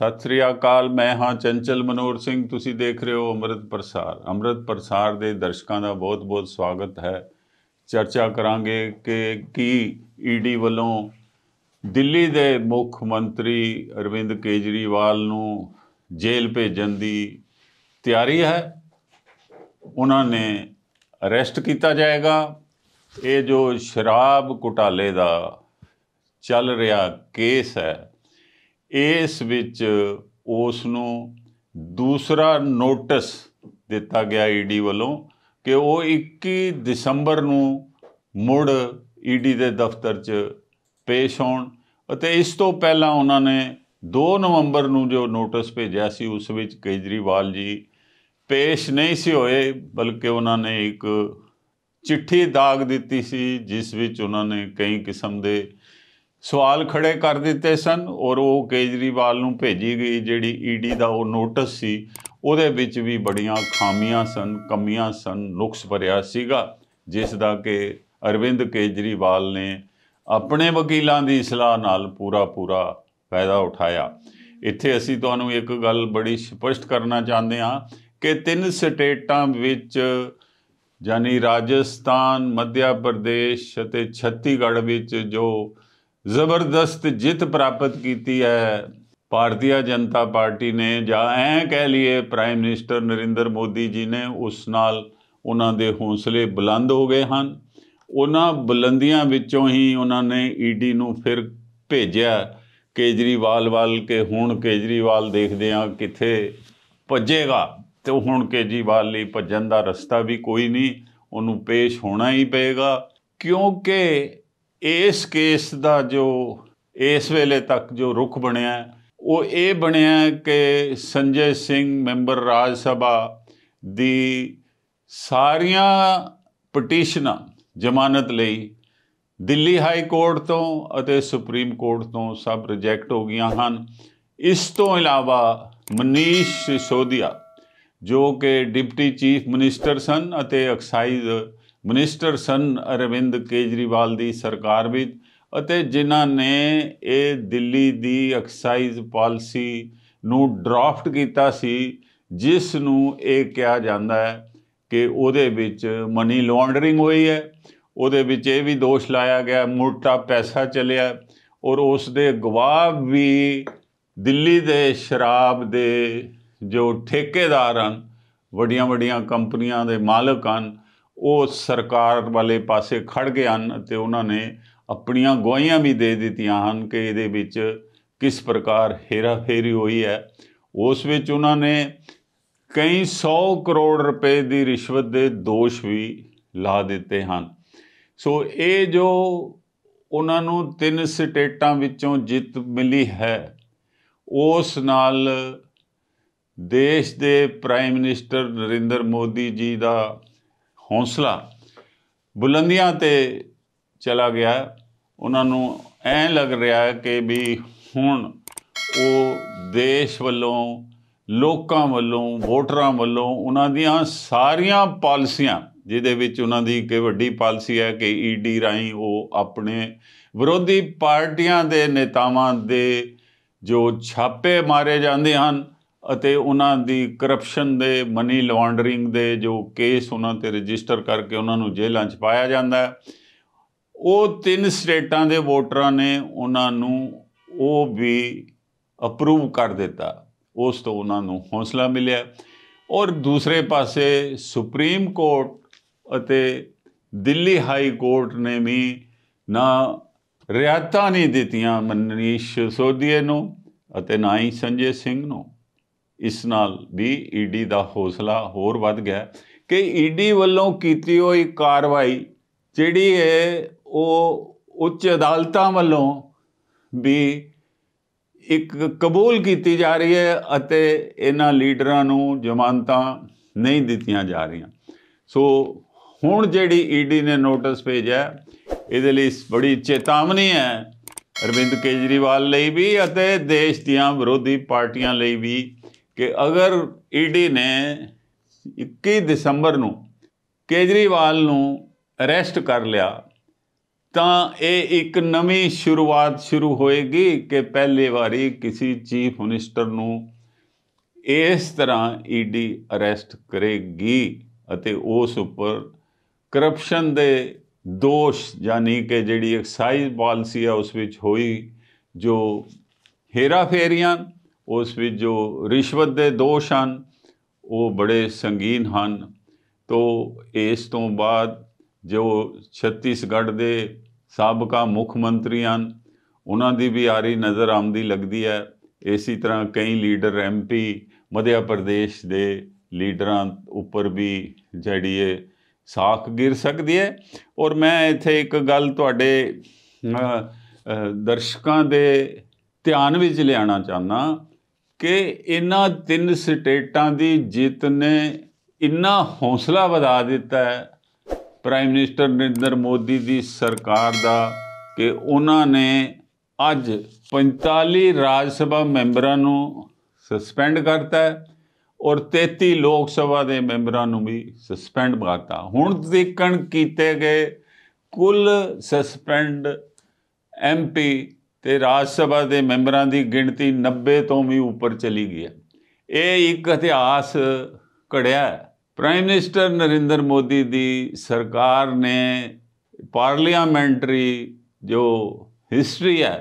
ਸਤਿ ਸ੍ਰੀ ਅਕਾਲ ਮੈਂ ਹਾਂ ਚੰਚਲ ਮਨੋਰ ਸਿੰਘ ਤੁਸੀਂ ਦੇਖ ਰਹੇ ਹੋ ਅੰਮ੍ਰਿਤ ਪ੍ਰਸਾਰ ਅੰਮ੍ਰਿਤ ਪ੍ਰਸਾਰ ਦੇ ਦਰਸ਼ਕਾਂ ਦਾ ਬਹੁਤ-ਬਹੁਤ ਸਵਾਗਤ ਹੈ ਚਰਚਾ ਕਰਾਂਗੇ ਕਿ ਕੀ ਈਡੀ e ਵੱਲੋਂ ਦਿੱਲੀ ਦੇ ਮੁੱਖ ਮੰਤਰੀ ਅਰਵਿੰਦ ਕੇਜਰੀਵਾਲ ਨੂੰ ਜੇਲ੍ਹ ਭੇਜਣ ਦੀ ਤਿਆਰੀ ਹੈ ਉਹਨਾਂ ਨੇ ਅਰੈਸਟ ਕੀਤਾ ਜਾਏਗਾ ਇਹ ਜੋ ਸ਼ਰਾਬ ਘੁਟਾਲੇ ਦਾ ਚੱਲ ਰਿਹਾ ਕੇਸ ਹੈ ਇਸ ਵਿੱਚ ਉਸ ਨੂੰ ਦੂਸਰਾ ਨੋਟਿਸ ਦਿੱਤਾ ਗਿਆ ਈਡੀ ਵੱਲੋਂ ਕਿ ਉਹ 21 ਦਸੰਬਰ ਨੂੰ ਮੁੜ ਈਡੀ ਦੇ ਦਫ਼ਤਰ 'ਚ ਪੇਸ਼ ਹੋਣ ਅਤੇ ਇਸ ਤੋਂ ਪਹਿਲਾਂ ਉਹਨਾਂ ਨੇ 2 ਨਵੰਬਰ ਨੂੰ ਜੋ ਨੋਟਿਸ ਭੇਜਿਆ ਸੀ ਉਸ ਵਿੱਚ ਕੇਜਰੀਵਾਲ ਜੀ ਪੇਸ਼ ਨਹੀਂ ਸੀ ਹੋਏ ਬਲਕਿ ਉਹਨਾਂ ਨੇ ਇੱਕ ਚਿੱਠੀ ਦਾਗ ਦਿੱਤੀ ਸੀ ਜਿਸ ਵਿੱਚ ਉਹਨਾਂ ਨੇ ਕਈ ਕਿਸਮ ਦੇ ਸਵਾਲ ਖੜੇ ਕਰ ਦਿੱਤੇ ਸਨ ਔਰ ਉਹ ਕੇਜਰੀਵਾਲ ਨੂੰ ਭੇਜੀ ਗਈ ਜਿਹੜੀ ਈਡੀ e ਦਾ ਉਹ ਨੋਟਿਸ ਸੀ ਉਹਦੇ ਵਿੱਚ ਵੀ ਬੜੀਆਂ ਖਾਮੀਆਂ ਸਨ ਕਮੀਆਂ ਸਨ ਨੁਕਸ ਭਰਿਆ ਸੀਗਾ ਜਿਸ ਦਾ ਕਿ ਅਰਵਿੰਦ ਕੇਜਰੀਵਾਲ ਨੇ ਆਪਣੇ ਵਕੀਲਾਂ ਦੀ ਸਲਾਹ ਨਾਲ ਪੂਰਾ ਪੂਰਾ ਫਾਇਦਾ ਉਠਾਇਆ ਇੱਥੇ ਅਸੀਂ ਤੁਹਾਨੂੰ ਇੱਕ ਗੱਲ ਬੜੀ ਸਪਸ਼ਟ ਕਰਨਾ ਚਾਹੁੰਦੇ ਹਾਂ ਕਿ ਤਿੰਨ ਸਟੇਟਾਂ ਵਿੱਚ ਯਾਨੀ ਰਾਜਸਥਾਨ ਮੱਧ ਪ੍ਰਦੇਸ਼ ਅਤੇ ਛੱਤੀਗੜ੍ਹ ਵਿੱਚ ਜੋ ਜ਼ਬਰਦਸਤ ਜਿੱਤ ਪ੍ਰਾਪਤ ਕੀਤੀ ਹੈ ਭਾਰਤੀ ਜਨਤਾ ਪਾਰਟੀ ਨੇ ਜਾਂ ਐ ਕਹਿ ਲਈਏ ਪ੍ਰਾਈਮ ਮਿਨਿਸਟਰ ਨਰਿੰਦਰ ਮੋਦੀ ਜੀ ਨੇ ਉਸ ਨਾਲ ਉਹਨਾਂ ਦੇ ਹੌਸਲੇ ਬੁਲੰਦ ਹੋ ਗਏ ਹਨ ਉਹਨਾਂ ਬੁਲੰਦੀਆਂ ਵਿੱਚੋਂ ਹੀ ਉਹਨਾਂ ਨੇ ਈਡੀ e ਨੂੰ ਫਿਰ ਭੇਜਿਆ ਕੇਜਰੀਵਾਲ ਵੱਲ ਕੇ ਹੁਣ ਕੇਜਰੀਵਾਲ ਦੇਖਦੇ ਆ ਕਿੱਥੇ ਭੱਜੇਗਾ ਤੇ ਹੁਣ ਕੇਜਰੀਵਾਲ ਲਈ ਭੱਜਣ ਦਾ ਰਸਤਾ ਵੀ ਕੋਈ ਨਹੀਂ ਉਹਨੂੰ ਪੇਸ਼ ਹੋਣਾ ਹੀ ਪਏਗਾ ਕਿਉਂਕਿ ਇਸ ਕੇਸ ਦਾ ਜੋ ਇਸ ਵੇਲੇ ਤੱਕ ਜੋ ਰੁਖ ਬਣਿਆ ਉਹ ਇਹ ਬਣਿਆ ਕਿ ਸੰਜੇ ਸਿੰਘ ਮੈਂਬਰ ਰਾਜ ਸਭਾ ਦੀ ਸਾਰੀਆਂ ਪਟੀਸ਼ਨਾਂ ਜ਼ਮਾਨਤ ਲਈ ਦਿੱਲੀ ਹਾਈ ਕੋਰਟ ਤੋਂ ਅਤੇ ਸੁਪਰੀਮ ਕੋਰਟ ਤੋਂ ਸਭ ਰਿਜੈਕਟ ਹੋ ਗਈਆਂ ਹਨ ਇਸ ਤੋਂ ਇਲਾਵਾ ਮਨੀਸ਼ ਸਿਸੋਦੀਆ ਜੋ ਕਿ ਡਿਪਟੀ ਚੀਫ ਮਿਨਿਸਟਰ ਸਨ ਅਤੇ ਐਕਸਾਈਜ਼ ਮਿਨਿਸਟਰ ਸਨ ਅਰਵਿੰਦ ਕੇਜਰੀਵਾਲ ਦੀ ਸਰਕਾਰ ਵਿੱਚ ਅਤੇ ਜਿਨ੍ਹਾਂ ਨੇ ਇਹ ਦਿੱਲੀ ਦੀ ਐਕਸਾਈਜ਼ ਪਾਲਿਸੀ ਨੂੰ ਡਰਾਫਟ ਕੀਤਾ ਸੀ ਜਿਸ ਨੂੰ ਇਹ ਕਿਹਾ ਜਾਂਦਾ ਹੈ ਕਿ ਉਹਦੇ ਵਿੱਚ ਮਨੀ ਲਾਂਡਰਿੰਗ ਹੋਈ ਹੈ ਉਹਦੇ ਵਿੱਚ ਇਹ ਵੀ ਦੋਸ਼ ਲਾਇਆ ਗਿਆ ਮੋਟਾ ਪੈਸਾ ਚੱਲਿਆ ਔਰ ਉਸ ਦੇ ਗਵਾਹ ਵੀ ਦਿੱਲੀ ਦੇ ਸ਼ਰਾਬ ਦੇ ਜੋ ਠੇਕੇਦਾਰ ਹਨ ਵੱਡੀਆਂ ਵੱਡੀਆਂ ਕੰਪਨੀਆਂ ਦੇ ਮਾਲਕ ਹਨ ਉਹ ਸਰਕਾਰ ਵਾਲੇ ਪਾਸੇ ਖੜ ਗਏ ਹਨ ਤੇ ਉਹਨਾਂ ਨੇ ਆਪਣੀਆਂ ਗਵਾਹੀਆਂ ਵੀ ਦੇ ਦਿੱਤੀਆਂ ਹਨ ਕਿ ਇਹਦੇ ਵਿੱਚ ਕਿਸ ਪ੍ਰਕਾਰ ਹੇਰਾਫੇਰੀ ਹੋਈ ਹੈ ਉਸ ਵਿੱਚ ਉਹਨਾਂ ਨੇ ਕਈ 100 ਕਰੋੜ ਰੁਪਏ ਦੀ ਰਿਸ਼ਵਤ ਦੇ ਦੋਸ਼ ਵੀ ਲਾ ਦਿੱਤੇ ਹਨ ਸੋ ਇਹ ਜੋ ਉਹਨਾਂ ਨੂੰ ਤਿੰਨ ਸਟੇਟਾਂ ਵਿੱਚੋਂ ਜਿੱਤ ਮਿਲੀ ਹੈ ਉਸ ਨਾਲ ਦੇਸ਼ ਦੇ ਪ੍ਰਾਈਮ ਮਿਨਿਸਟਰ ਨਰਿੰਦਰ ਮੋਦੀ ਜੀ ਦਾ ਹੌਸਲਾ ਬੁਲੰਦੀਆਂ ਤੇ ਚਲਾ ਗਿਆ ਉਹਨਾਂ ਨੂੰ ਐ ਲੱਗ ਰਿਹਾ ਹੈ ਕਿ ਵੀ ਹੁਣ ਉਹ ਦੇਸ਼ ਵੱਲੋਂ ਲੋਕਾਂ ਵੱਲੋਂ ਵੋਟਰਾਂ ਵੱਲੋਂ ਉਹਨਾਂ ਦੀਆਂ ਸਾਰੀਆਂ ਪਾਲਿਸੀਆਂ ਜਿਹਦੇ ਵਿੱਚ ਉਹਨਾਂ ਦੀ ਇੱਕ ਵੱਡੀ ਪਾਲਿਸੀ ਹੈ ਕਿ ਈਡੀ e ਰਾਈ ਉਹ ਆਪਣੇ ਵਿਰੋਧੀ ਪਾਰਟੀਆਂ ਦੇ ਨੇਤਾਵਾਂ ਦੇ ਜੋ ਛਾਪੇ ਮਾਰੇ ਜਾਂਦੇ ਹਨ ਅਤੇ ਉਹਨਾਂ ਦੀ ਕਰਪਸ਼ਨ ਦੇ ਮਨੀ ਲਾਂਡਰਿੰਗ ਦੇ ਜੋ ਕੇਸ ਉਹਨਾਂ ਤੇ ਰਜਿਸਟਰ ਕਰਕੇ ਉਹਨਾਂ ਨੂੰ ਜੇਲ੍ਹਾਂ 'ਚ ਪਾਇਆ ਜਾਂਦਾ ਹੈ ਉਹ ਤਿੰਨ ਸਟੇਟਾਂ ਦੇ ਵੋਟਰਾਂ ਨੇ ਉਹਨਾਂ ਨੂੰ ਉਹ ਵੀ ਅਪਰੂਵ ਕਰ ਦਿੱਤਾ ਉਸ ਤੋਂ ਉਹਨਾਂ ਨੂੰ ਹੌਸਲਾ ਮਿਲਿਆ ਔਰ ਦੂਸਰੇ ਪਾਸੇ ਸੁਪਰੀਮ ਕੋਰਟ ਅਤੇ ਦਿੱਲੀ ਹਾਈ ਕੋਰਟ ਨੇ ਵੀ ਨਾ ਰਿਆਤਾ ਨਹੀਂ ਦਿੱਤੀਆਂ ਮਨੀਸ਼ ਸੋਦੀਏ ਨੂੰ ਅਤੇ ਨਾ ਹੀ ਸੰਜੇ ਸਿੰਘ ਨੂੰ ਇਸ ਨਾਲ ਵੀ ਈਡੀ e ਦਾ ਹੌਸਲਾ ਹੋਰ ਵੱਧ ਗਿਆ ਕਿ ਈਡੀ e ਵੱਲੋਂ ਕੀਤੀ ਹੋਈ ਕਾਰਵਾਈ ਜਿਹੜੀ ਹੈ ਉਹ ਉੱਚ ਅਦਾਲਤਾਂ ਵੱਲੋਂ ਵੀ ਇੱਕ ਕਬੂਲ ਕੀਤੀ ਜਾ ਰਹੀ ਹੈ ਅਤੇ ਇਹਨਾਂ ਲੀਡਰਾਂ ਨੂੰ ਜ਼ਮਾਨਤਾਂ ਨਹੀਂ ਦਿੱਤੀਆਂ ਜਾ ਰਹੀਆਂ ਸੋ ਹੁਣ ਜਿਹੜੀ ਈਡੀ e ਨੇ ਨੋਟਿਸ ਭੇਜਿਆ ਇਹਦੇ ਲਈ ਬੜੀ ਚੇਤਾਵਨੀ ਹੈ ਅਰਵਿੰਦ ਕੇਜਰੀਵਾਲ ਲਈ ਵੀ ਅਤੇ ਦੇਸ਼ ਦੀਆਂ ਵਿਰੋਧੀ ਪਾਰਟੀਆਂ ਲਈ ਵੀ ਕਿ ਅਗਰ ਈਡੀ ਨੇ 21 ਦਸੰਬਰ ਨੂੰ ਕੇਜਰੀਵਾਲ ਨੂੰ ਅਰੈਸਟ ਕਰ ਲਿਆ ਤਾਂ ਇਹ ਇੱਕ ਨਵੀਂ ਸ਼ੁਰੂਆਤ ਸ਼ੁਰੂ ਹੋਏਗੀ ਕਿ ਪਹਿਲੀ ਵਾਰੀ ਕਿਸੇ ਚੀਫ ਮਿਨਿਸਟਰ ਨੂੰ ਇਸ ਤਰ੍ਹਾਂ ਈਡੀ ਅਰੈਸਟ ਕਰੇਗੀ ਅਤੇ ਉਸ ਉੱਪਰ ਕਰਪਸ਼ਨ ਦੇ ਦੋਸ਼ ਯਾਨੀ ਕਿ ਜਿਹੜੀ ਐਕਸਾਈਜ਼ ਪਾਲਿਸੀ ਆ ਉਸ ਵਿੱਚ ਹੋਈ ਜੋ ਹੇਰਾ ਫੇਰੀਆਂ ਉਸ ਵਿੱਚ ਜੋ ਰਿਸ਼ਵਤ ਦੇ ਦੋਸ਼ ਹਨ ਉਹ ਬੜੇ ਸੰਗੀਨ ਹਨ ਤੋਂ ਇਸ ਤੋਂ ਬਾਅਦ ਜੋ ਛੱਤੀਸਗੜ੍ਹ ਦੇ ਸਾਬਕਾ ਮੁੱਖ ਮੰਤਰੀ ਹਨ ਉਹਨਾਂ ਦੀ ਵੀ ਆਰੀ ਨਜ਼ਰ ਆਉਂਦੀ ਲੱਗਦੀ ਹੈ ਇਸੇ ਤਰ੍ਹਾਂ ਕਈ ਲੀਡਰ ਐਮਪੀ ਮਧਿਆ ਪ੍ਰਦੇਸ਼ ਦੇ ਲੀਡਰਾਂ ਉੱਪਰ ਵੀ ਜਿਹੜੀ ਹੈ ਸਾਖ ਗਿਰ ਸਕਦੀ ਹੈ ਔਰ ਮੈਂ ਇੱਥੇ ਇੱਕ ਗੱਲ ਤੁਹਾਡੇ ਦਰਸ਼ਕਾਂ ਦੇ ਧਿਆਨ ਵਿੱਚ ਲਿਆਣਾ ਚਾਹੁੰਦਾ ਕਿ ਇਹਨਾਂ ਤਿੰਨ ਸਟੇਟਾਂ ਦੀ ਜਿੱਤ ਨੇ ਇੰਨਾ ਹੌਸਲਾ ਵਧਾ ਦਿੱਤਾ ਹੈ ਪ੍ਰਾਈਮ ਮਿਨਿਸਟਰ ਨਰਿੰਦਰ ਮੋਦੀ ਦੀ ਸਰਕਾਰ ਦਾ ਕਿ ਉਹਨਾਂ ਨੇ ਅੱਜ 45 ਰਾਜ ਸਭਾ ਮੈਂਬਰਾਂ ਨੂੰ ਸਸਪੈਂਡ ਕਰਤਾ ਹੈ ਔਰ 33 ਲੋਕ ਸਭਾ ਦੇ ਮੈਂਬਰਾਂ ਨੂੰ ਵੀ ਸਸਪੈਂਡ ਕਰਤਾ ਹੁਣ ਦੇਖਣ ਕੀਤੇ ਗਏ ਕੁੱਲ ਸਸਪੈਂਡ ਐਮਪੀ ਤੇ ਰਾਜ ਸਭਾ ਦੇ ਮੈਂਬਰਾਂ ਦੀ ਗਿਣਤੀ 90 ਤੋਂ ਵੀ ਉੱਪਰ ਚਲੀ ਗਈ ਹੈ ਇਹ ਇੱਕ ਇਤਿਹਾਸ ਘੜਿਆ ਪ੍ਰਾਈਮ ਮਿਨਿਸਟਰ ਨਰਿੰਦਰ ਮੋਦੀ ਦੀ ਸਰਕਾਰ ਨੇ ਪਾਰਲੀਮੈਂਟਰੀ ਜੋ ਹਿਸਟਰੀ ਹੈ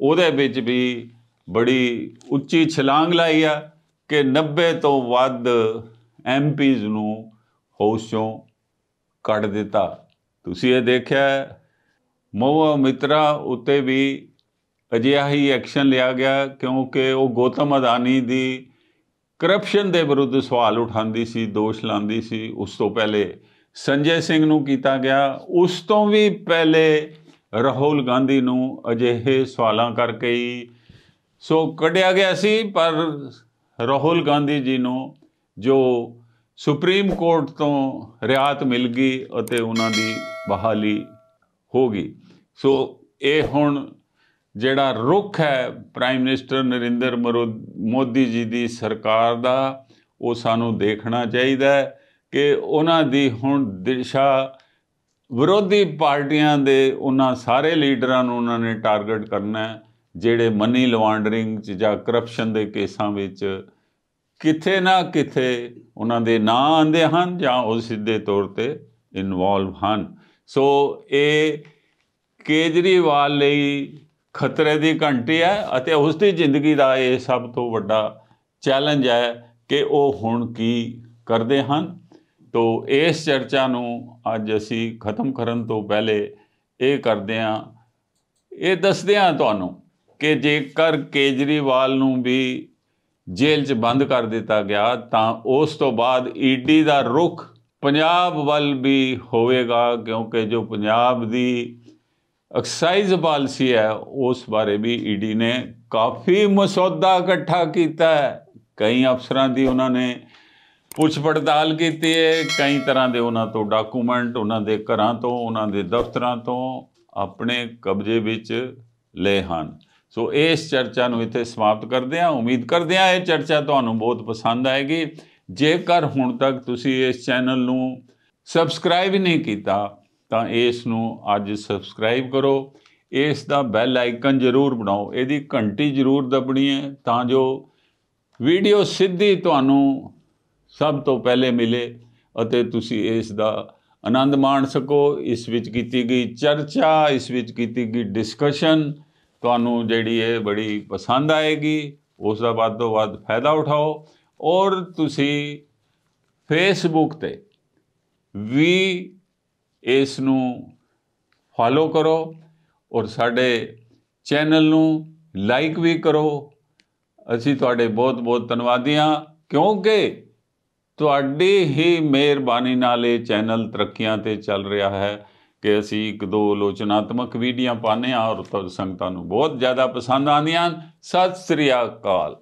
ਉਹਦੇ ਵਿੱਚ ਵੀ ਬੜੀ ਉੱਚੀ ਛਲਾਂਗ ਲਾਈ ਆ ਕਿ 90 ਤੋਂ ਵੱਧ ਐਮਪੀਜ਼ ਨੂੰ ਹੌਸੋਂ ਕੱਢ ਦਿੱਤਾ ਤੁਸੀਂ ਇਹ ਦੇਖਿਆ ਮੋਹ ਮਿੱਤਰਾ ਉੱਤੇ ਵੀ ਅਜਿਹਾ ਹੀ ਐਕਸ਼ਨ ਲਿਆ ਗਿਆ ਕਿਉਂਕਿ ਉਹ ਗੋਤਮ ਅਦਾਨੀ ਦੀ ਕਰਪਸ਼ਨ ਦੇ ਵਿਰੁੱਧ ਸਵਾਲ ਉਠਾਉਂਦੀ ਸੀ ਦੋਸ਼ ਲਾਉਂਦੀ ਸੀ ਉਸ ਤੋਂ ਪਹਿਲੇ ਸੰਜੇ ਸਿੰਘ ਨੂੰ ਕੀਤਾ ਗਿਆ ਉਸ ਤੋਂ ਵੀ ਪਹਿਲੇ ਰਾਹੁਲ ਗਾਂਧੀ ਨੂੰ ਅਜਿਹੇ ਸਵਾਲਾਂ ਕਰਕੇ ਹੀ ਸੋ ਕੱਢਿਆ ਗਿਆ ਸੀ ਪਰ ਰਾਹੁਲ ਗਾਂਧੀ ਜੀ ਨੂੰ ਜੋ ਸੁਪਰੀਮ ਕੋਰਟ ਤੋਂ ਰਿਆਤ ਮਿਲ ਗਈ ਅਤੇ ਉਹਨਾਂ ਦੀ ਬਹਾਲੀ ਹੋ ਗਈ ਸੋ ਇਹ ਹੁਣ ਜਿਹੜਾ ਰੁਖ ਹੈ ਪ੍ਰਾਈਮ ਮਿਨਿਸਟਰ ਨਰਿੰਦਰ ਮੋਦੀ ਜੀ ਦੀ ਸਰਕਾਰ ਦਾ ਉਹ ਸਾਨੂੰ ਦੇਖਣਾ ਚਾਹੀਦਾ ਹੈ ਕਿ ਉਹਨਾਂ ਦੀ ਹੁਣ ਦਿਸ਼ਾ ਵਿਰੋਧੀ ਪਾਰਟੀਆਂ ਦੇ ਉਹਨਾਂ ਸਾਰੇ ਲੀਡਰਾਂ ਨੂੰ ਉਹਨਾਂ ਨੇ ਟਾਰਗੇਟ ਕਰਨਾ ਹੈ ਜਿਹੜੇ ਮਨੀ ਲਵਾਂਡਰਿੰਗ ਚ ਜਾਂ ਕਰਪਸ਼ਨ ਦੇ ਕੇਸਾਂ ਵਿੱਚ ਕਿਥੇ ਨਾ ਕਿਥੇ ਉਹਨਾਂ ਦੇ ਨਾਂ ਆਂਦੇ ਹਨ ਜਾਂ ਉਹ ਸਿੱਧੇ ਤੌਰ ਤੇ ਇਨਵੋਲਵ ਹਨ ਸੋ ਇਹ ਕੇਜਰੀਵਾਲ ਲਈ ਖਤਰੇ ਦੀ ਘੰਟੀ ਹੈ ਅਤੇ ਉਸ ਦੀ ਜ਼ਿੰਦਗੀ ਦਾ ਇਹ ਸਭ ਤੋਂ ਵੱਡਾ ਚੈਲੰਜ ਹੈ ਕਿ ਉਹ ਹੁਣ ਕੀ ਕਰਦੇ ਹਨ ਤੋਂ ਇਸ ਚਰਚਾ ਨੂੰ ਅੱਜ ਅਸੀਂ ਖਤਮ ਕਰਨ ਤੋਂ ਪਹਿਲੇ ਇਹ ਕਰਦੇ ਹਾਂ ਇਹ ਦੱਸਦੇ ਹਾਂ ਤੁਹਾਨੂੰ ਕਿ ਜੇਕਰ ਕੇਜਰੀਵਾਲ ਨੂੰ ਵੀ ਜੇਲ੍ਹ 'ਚ ਬੰਦ ਕਰ ਦਿੱਤਾ ਗਿਆ ਤਾਂ ਉਸ ਤੋਂ ਬਾਅਦ ਈਡੀ ਦਾ ਰੁਖ ਪੰਜਾਬ ਵੱਲ ਵੀ ਹੋਵੇਗਾ ਕਿਉਂਕਿ ਜੋ ਪੰਜਾਬ ਦੀ ਐਕਸਾਈਜ਼ ਪਾਲਿਸੀ ਹੈ ਉਸ ਬਾਰੇ ਵੀ ਈਡੀ ਨੇ ਕਾਫੀ ਮਸੌਦਾ ਇਕੱਠਾ ਕੀਤਾ ਹੈ ਕਈ ਅਫਸਰਾਂ ਦੀ ਉਹਨਾਂ ਨੇ ਪੁੱਛ ਪੜਤਾਲ ਕੀਤੀ ਹੈ ਕਈ ਤਰ੍ਹਾਂ ਦੇ ਉਹਨਾਂ ਤੋਂ ਡਾਕੂਮੈਂਟ ਉਹਨਾਂ ਦੇ ਘਰਾਂ ਤੋਂ ਉਹਨਾਂ ਦੇ ਦਫ਼ਤਰਾਂ ਤੋਂ ਆਪਣੇ ਕਬਜ਼ੇ ਵਿੱਚ ਲੈ ਹਨ ਸੋ ਇਸ ਚਰਚਾ ਨੂੰ ਇੱਥੇ ਸਮਾਪਤ ਕਰਦੇ ਹਾਂ ਉਮੀਦ ਕਰਦੇ ਹਾਂ ਇਹ ਚਰਚਾ ਤੁਹਾਨੂੰ ਬਹੁਤ ਪਸੰਦ ਆਏਗੀ ਜੇਕਰ ਹੁਣ ਤੱਕ ਤੁਸੀਂ ਇਸ ਚੈਨਲ ਨੂੰ ਸਬਸਕ੍ਰਾਈਬ ਨਹੀਂ ਕੀਤਾ ਤਾਂ ਇਸ ਨੂੰ ਅੱਜ ਸਬਸਕ੍ਰਾਈਬ ਕਰੋ ਇਸ ਦਾ ਬੈਲ ਆਈਕਨ ਜ਼ਰੂਰ ਬਣਾਓ ਇਹਦੀ ਘੰਟੀ ਜ਼ਰੂਰ ਦਬਣੀ ਹੈ ਤਾਂ ਜੋ ਵੀਡੀਓ ਸਿੱਧੀ ਤੁਹਾਨੂੰ ਸਭ ਤੋਂ ਪਹਿਲੇ ਮਿਲੇ ਅਤੇ ਤੁਸੀਂ ਇਸ ਦਾ ਆਨੰਦ ਮਾਣ ਸਕੋ ਇਸ ਵਿੱਚ ਕੀਤੀ ਗਈ ਚਰਚਾ ਇਸ ਵਿੱਚ ਕੀਤੀ ਗਈ ਡਿਸਕਸ਼ਨ ਤੁਹਾਨੂੰ ਜਿਹੜੀ ਹੈ ਬੜੀ ਪਸੰਦ ਆਏਗੀ ਉਸ ਦਾ ਵੱਧ ਤੋਂ ਵੱਧ ਫਾਇਦਾ ਉਠਾਓ ਔਰ ਤੁਸੀਂ ਫੇਸਬੁੱਕ ਤੇ ਵੀ ਇਸ ਨੂੰ ਫਾਲੋ ਕਰੋ ਔਰ ਸਾਡੇ ਚੈਨਲ ਨੂੰ ਲਾਈਕ ਵੀ ਕਰੋ ਅਸੀਂ ਤੁਹਾਡੇ ਬਹੁਤ-ਬਹੁਤ ਧੰਨਵਾਦੀ ਹਾਂ ਕਿਉਂਕਿ ਤੁਹਾਡੀ ਹੀ ਮਿਹਰਬਾਨੀ ਨਾਲ ਇਹ ਚੈਨਲ ਤਰੱਕੀਆਂ ਤੇ ਚੱਲ ਰਿਹਾ ਹੈ ਕਿ ਅਸੀਂ ਇੱਕ ਦੋ ਆਲੋਚਨਾਤਮਕ ਵੀਡੀਓ ਪਾਣੇ ਆ ਔਰ ਸੰਗਤਾਂ ਨੂੰ ਬਹੁਤ ਜ਼ਿਆਦਾ ਪਸੰਦ ਆਉਂਦੀਆਂ ਸਤਿ ਸ੍ਰੀ ਅਕਾਲ